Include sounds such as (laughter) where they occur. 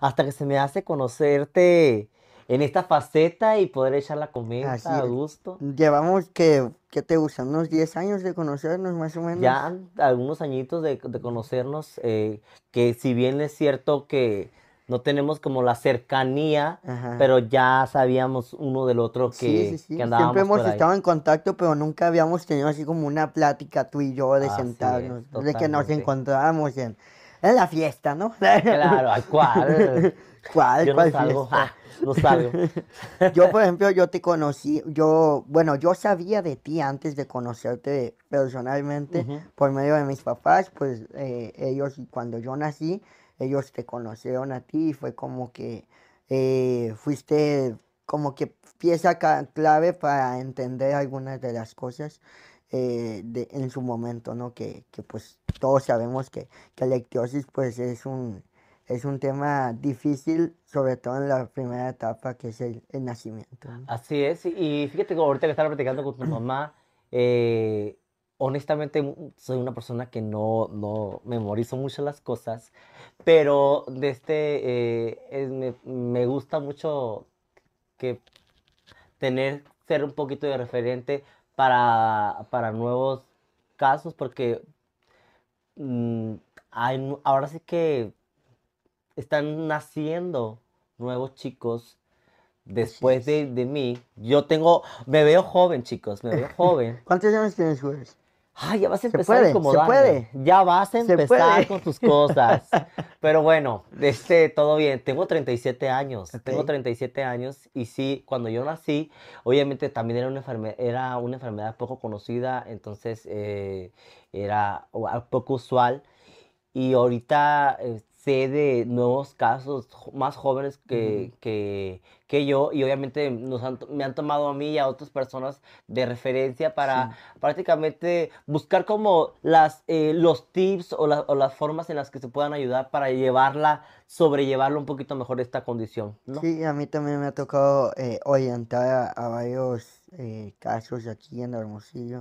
hasta que se me hace conocerte en esta faceta y poder echar la comida a gusto. Llevamos que, te gustan Unos 10 años de conocernos más o menos. Ya algunos añitos de, conocernos, eh, que si bien es cierto que no tenemos como la cercanía, pero ya sabíamos uno del otro que, sí, sí, sí. Siempre hemos estado en contacto, pero nunca habíamos tenido así como una plática tú y yo de sentarnos, de que nos encontrábamos en es la fiesta, ¿no? Claro, ¿al cuál? (laughs) ¿Cuál? Yo no salgo, ah, (laughs) Yo, por ejemplo, yo te conocí, yo, bueno, yo sabía de ti antes de conocerte personalmente por medio de mis papás, pues eh, ellos, cuando yo nací, ellos te conocieron a ti y fue como que eh, fuiste como que pieza clave para entender algunas de las cosas eh, de, en su momento, ¿no? Que, pues todos sabemos que, la ictiosis pues es un, es un tema difícil, sobre todo en la primera etapa que es el, nacimiento. Así es, y fíjate que ahorita que estaba platicando con tu mamá, eh, honestamente mm, soy una persona que no, no memorizo mucho las cosas, pero de este, eh, me, me, gusta mucho que tener, ser un poquito de referente para, para nuevos casos, porque mm, ahora sí que están naciendo nuevos chicos después de, mí. Yo tengo, me veo joven, chicos, me veo (laughs) joven. ¿Cuántos años tienes, güey? ¡Ay, ah, ya vas a empezar como puede, Ya vas a empezar con tus cosas. (laughs) Pero bueno, este, todo bien. Tengo 37 años. Tengo 37 años. Y sí, cuando yo nací, obviamente también era una, era una enfermedad poco conocida. Entonces eh, era poco usual. Y ahorita este, de nuevos casos más jóvenes que, que, yo y obviamente nos me han tomado a mí y a otras personas de referencia para prácticamente buscar como las, eh, los tips o, las formas en las que se puedan ayudar para llevarla, sobrellevarlo un poquito mejor esta condición. Sí, a mí también me ha tocado eh, orientar a, varios eh, casos aquí en Hermosillo.